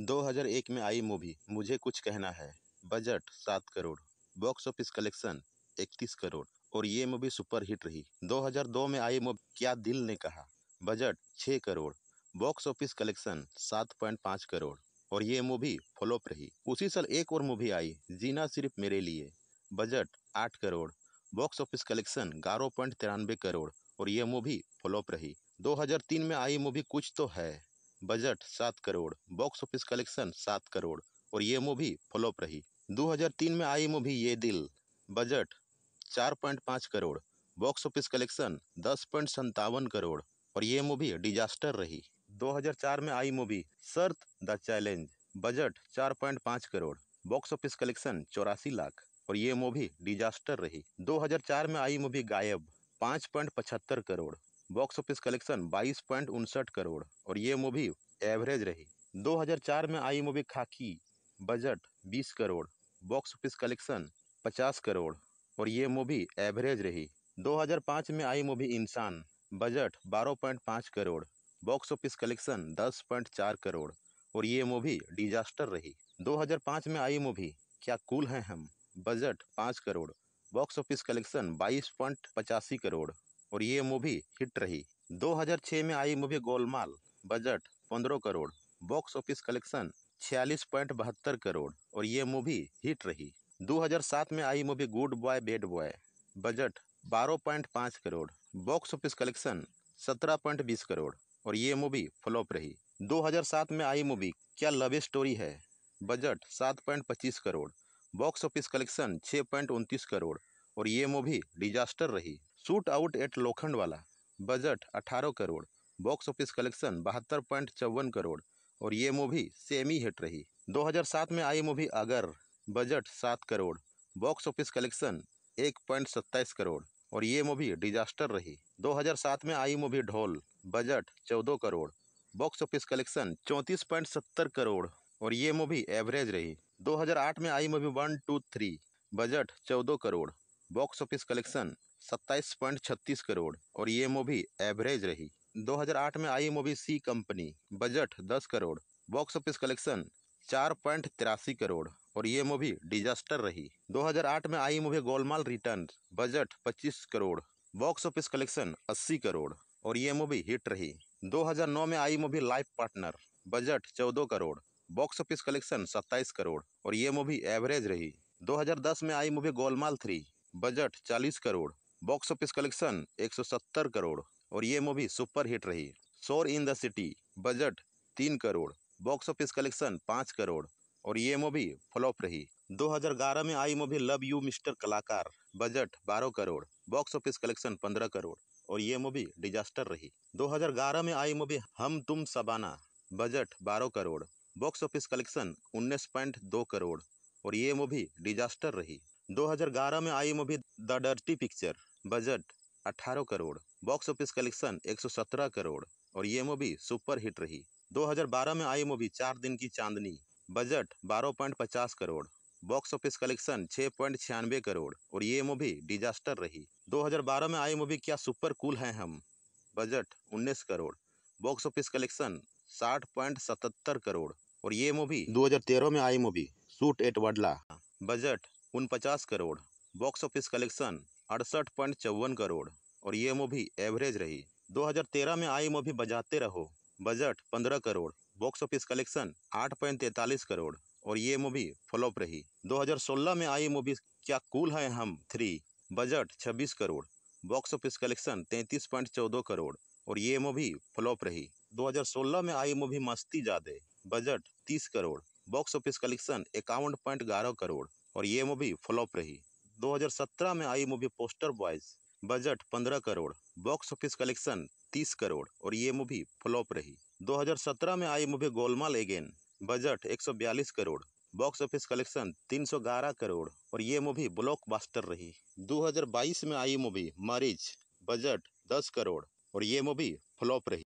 दो हज़ार एक में आई मूवी मुझे कुछ कहना है बजट सात करोड़ बॉक्स ऑफिस कलेक्शन इकतीस करोड़ और ये मूवी सुपरहिट रही दो हज़ार दो में आई मूवी क्या दिल ने कहा बजट छः करोड़ बॉक्स ऑफिस कलेक्शन सात पॉइंट पाँच करोड़ और ये मूवी फ्लॉप रही उसी साल एक और मूवी आई जीना सिर्फ मेरे लिए बजट आठ करोड़ बॉक्स ऑफिस कलेक्शन ग्यारह पॉइंट तिरानवे करोड़ और ये मूवी फ्लॉप रही 2003 में आई मूवी कुछ तो है बजट सात करोड़ बॉक्स ऑफिस कलेक्शन सात करोड़ और ये मूवी फ्लॉप रही 2003 में आई मूवी ये दिल budget 4.5 crore box office collection दस पॉइंट संतावन करोड़ और ये मूवी डिजास्टर रही 2004 में आई movie Shart the challenge budget 4.5 crore box office collection चौरासी लाख और ये मूवी डिजास्टर रही 2004 में आई मूवी गायब पाँच करोड़ बॉक्स ऑफिस कलेक्शन बाईस पॉइंट उनसठ करोड़ और ये मूवी एवरेज रही 2004 में आई movie Khakee budget 20 crore box office collection 50 crore और ये मूवी एवरेज रही 2005 में आई movie Insan budget 12.5 crore box office collection 10.4 crore और ये मूवी डिजास्टर रही 2005 में आई मूवी क्या Kool Hain Hum budget 5 crore box office collection बाईस पॉइंट पचासी करोड़ और ये मूवी हिट रही 2006 में आई movie Golmaal budget 15 crore box office collection छियालीस पॉइंट बहत्तर करोड़ और ये मूवी हिट रही 2007 में आई movie good boy bad boy budget 12.5 crore box office collection 17.20 crore और ये मूवी फ्लॉप रही 2007 में आई movie Kya love story Hai budget 7.25 crore box office collection छः करोड़ और ये मूवी डिजास्टर रही shoot out at Lokhandwala budget 18 crore box office collection बहत्तर पॉइंट चौवन करोड़ और ये मूवी सेमी हिट रही 2007 में आई मूवी अगर बजट सात करोड़ बॉक्स ऑफिस कलेक्शन एक पॉइंट करोड़ और ये मूवी डिजास्टर रही 2007 में आई मूवी ढोल बजट चौदह करोड़ बॉक्स ऑफिस कलेक्शन चौंतीस पॉइंट सत्तर करोड़ और ये मूवी एवरेज रही 2008 में आई movie one two three budget चौदह करोड़ बॉक्स ऑफिस कलेक्शन सत्ताईस पॉइंट छत्तीस करोड़ और ये मूवी एवरेज रही 2008 में आई movie C company budget 10 crore box office collection चार पॉइंट तिरासी करोड़ और ये मूवी डिजास्टर रही 2008 में आई movie Golmaal return budget 25 crore box office collection 80 crore और ये मूवी हिट रही 2009 में आई movie life partner budget 14 crore box office collection 27 crore और ये मूवी एवरेज रही 2010 में आई मूवी गोलमाल थ्री बजट चालीस crore box office collection 170 crore और ये मूवी सुपर हिट रही शोर इन द सिटी बजट तीन करोड़ बॉक्स ऑफिस कलेक्शन पाँच करोड़ और ये मूवी फ्लॉप रही 2011 में आई movie love you mister Kalakaar budget 12 crore box office collection 15 crore और ये मूवी डिजास्टर रही 2011 में आई movie Hum Tum Shabana budget 12 crore box office collection 19.2 crore और ये मूवी डिजास्टर रही 2011 में आई movie the dirty picture budget 18 crore box office collection 117 crore और ये मूवी सुपर हिट रही 2012 में आई movie Char Din Ki Chandni budget 12.50 crore box office collection छः पॉइंट छियानवे करोड़ और ये मूवी डिजास्टर रही 2012 में आई movie Kya Super Cool Hain Hum budget 19 crore box office collection साठ पॉइंट करोड़ और ये मूवी 2013 में आई movie Shoot at Wadala budget उनपचास करोड़ बॉक्स ऑफिस कलेक्शन अड़सठ पॉइंट चौवन करोड़ और ये मूवी एवरेज रही 2013 में आई movie Bajatey Raho budget 15 crore box office collection आठ पॉइंट तैतालीस करोड़ और ये मूवी फ्लॉप रही 2016 में आई मूवी क्या cool Hai Hum three budget 26 crore box office collection तैंतीस पॉइंट चौदह करोड़ और ये मूवी फ्लॉप रही 2016 में आई मूवी मस्ती जादे budget 30 crore box office collection इक्यावन पॉइंट ग्यारह करोड़ और ये मूवी फ्लॉप रही 2017 में आई movie poster boys budget 15 crore box office collection 30 crore और ये मूवी फ्लॉप रही 2017 में आई movie Golmaal again budget 142 crore box office collection 311 crore और ये मूवी ब्लॉकबस्टर रही 2022 में आई मूवी मरीज बजट 10 करोड़ और ये मूवी फ्लॉप रही